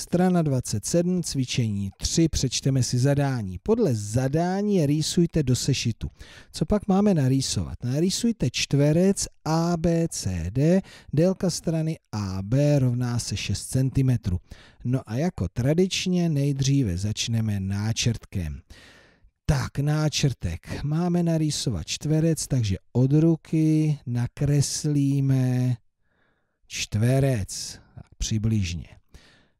Strana 27, cvičení 3, přečteme si zadání. Podle zadání rýsujte do sešitu. Co pak máme narýsovat? Narýsujte čtverec ABCD, délka strany AB rovná se 6 cm. No a jako tradičně nejdříve začneme náčrtkem. Tak, náčrtek. Máme narýsovat čtverec, takže od ruky nakreslíme čtverec. Tak přibližně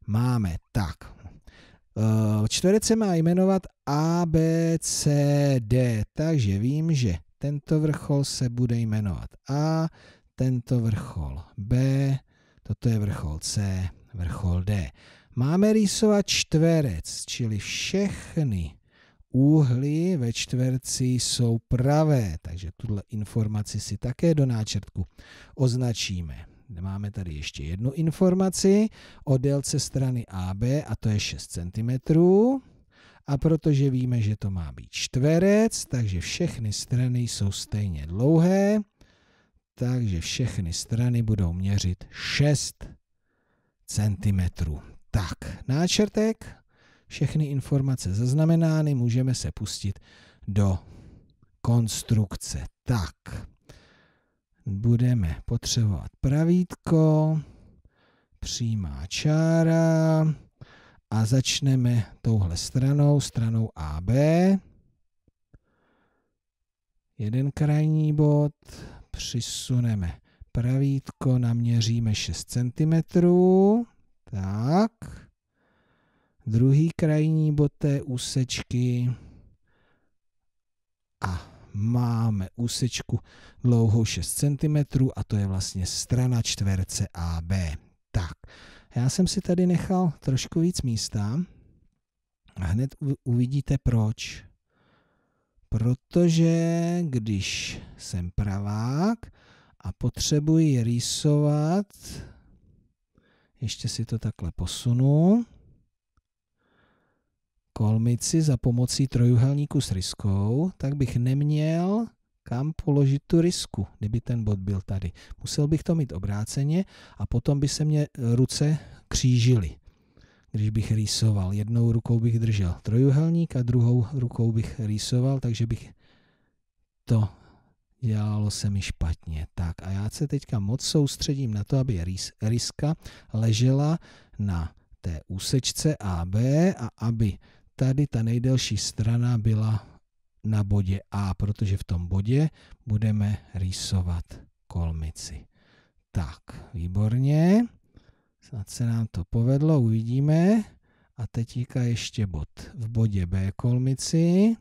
máme. Tak, eh, čtverec má jmenovat A, B, C, D, takže vím, že tento vrchol se bude jmenovat A, tento vrchol B, toto je vrchol C, vrchol D. Máme rýsovat čtverec, čili všechny úhly ve čtverci jsou pravé, takže tuto informaci si také do náčrtku označíme. Máme tady ještě jednu informaci o délce strany AB a to je 6 cm. A protože víme, že to má být čtverec, takže všechny strany jsou stejně dlouhé, takže všechny strany budou měřit 6 cm. Tak, náčrtek, všechny informace zaznamenány, můžeme se pustit do konstrukce. Tak budeme potřebovat pravítko, přímá čára a začneme touhle stranou, stranou AB. Jeden krajní bod, přisuneme pravítko, naměříme 6 cm. Tak. Druhý krajní bod té úsečky a máme úsečku dlouhou 6 cm a to je vlastně strana čtverce AB. Tak, já jsem si tady nechal trošku víc místa a hned uvidíte proč. Protože když jsem pravák a potřebuji rýsovat, ještě si to takhle posunu, kolmici za pomocí trojuhelníku s riskou, tak bych neměl kam položit tu risku, kdyby ten bod byl tady. Musel bych to mít obráceně a potom by se mě ruce křížily, když bych rýsoval. Jednou rukou bych držel trojuhelník a druhou rukou bych rýsoval, takže bych to dělalo se mi špatně. Tak a já se teďka moc soustředím na to, aby riska ryska ležela na té úsečce AB a aby tady ta nejdelší strana byla na bodě A, protože v tom bodě budeme rýsovat kolmici. Tak, výborně. Snad se nám to povedlo, uvidíme. A teďka ještě bod v bodě B kolmici.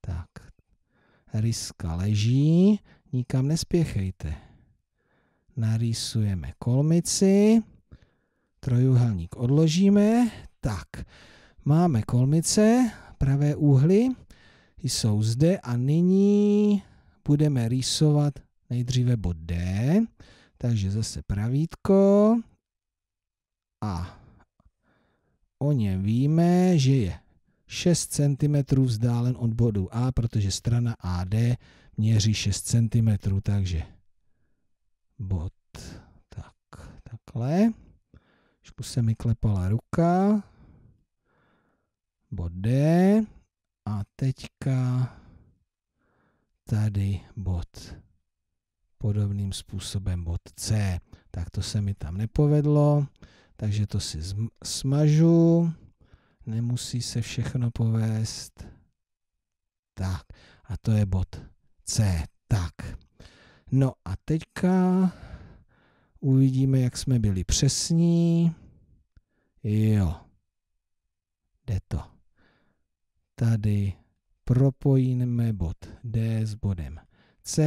Tak, ryska leží, nikam nespěchejte. Narýsujeme kolmici, trojuhelník odložíme, tak, Máme kolmice, pravé úhly, jsou zde a nyní budeme rýsovat nejdříve bod D, takže zase pravítko a o něm víme, že je 6 cm vzdálen od bodu A, protože strana AD měří 6 cm, takže bod tak, takhle. Trošku se mi klepala ruka, bod D a teďka tady bod podobným způsobem bod C. Tak to se mi tam nepovedlo, takže to si smažu. Nemusí se všechno povést. Tak, a to je bod C. Tak, no a teďka uvidíme, jak jsme byli přesní. Jo, jde to. Tady propojíme bod D s bodem C,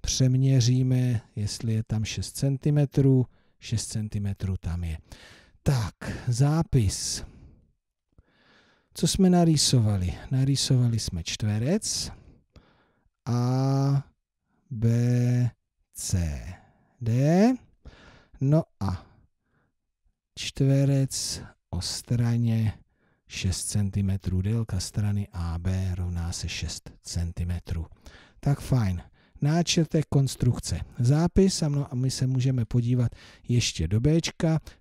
přeměříme, jestli je tam 6 cm, 6 cm tam je. Tak, zápis. Co jsme narýsovali? Narýsovali jsme čtverec A, B, C, D. No a čtverec o straně 6 cm, délka strany AB rovná se 6 cm. Tak fajn. Náčrtek konstrukce. Zápis a, a my se můžeme podívat ještě do B.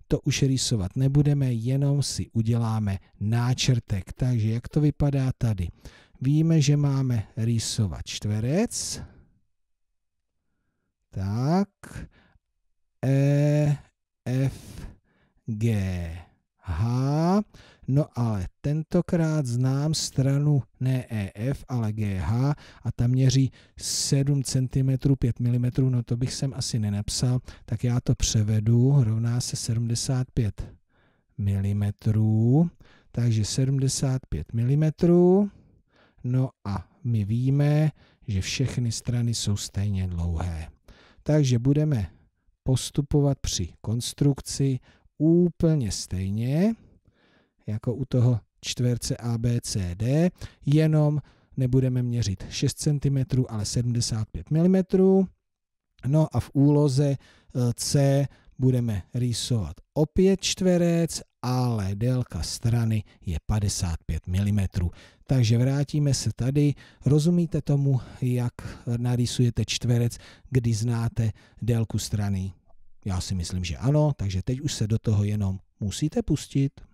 To už rýsovat nebudeme, jenom si uděláme náčrtek. Takže jak to vypadá tady? Víme, že máme rýsovat čtverec. Tak. E, F, G, H. No ale tentokrát znám stranu ne EF, ale GH a tam měří 7 cm 5 mm, no to bych sem asi nenapsal, tak já to převedu, rovná se 75 mm, takže 75 mm, no a my víme, že všechny strany jsou stejně dlouhé. Takže budeme postupovat při konstrukci úplně stejně jako u toho čtverce ABCD, jenom nebudeme měřit 6 cm, ale 75 mm. No a v úloze eh, C budeme rýsovat opět čtverec, ale délka strany je 55 mm. Takže vrátíme se tady. Rozumíte tomu, jak narýsujete čtverec, kdy znáte délku strany? Já si myslím, že ano, takže teď už se do toho jenom musíte pustit.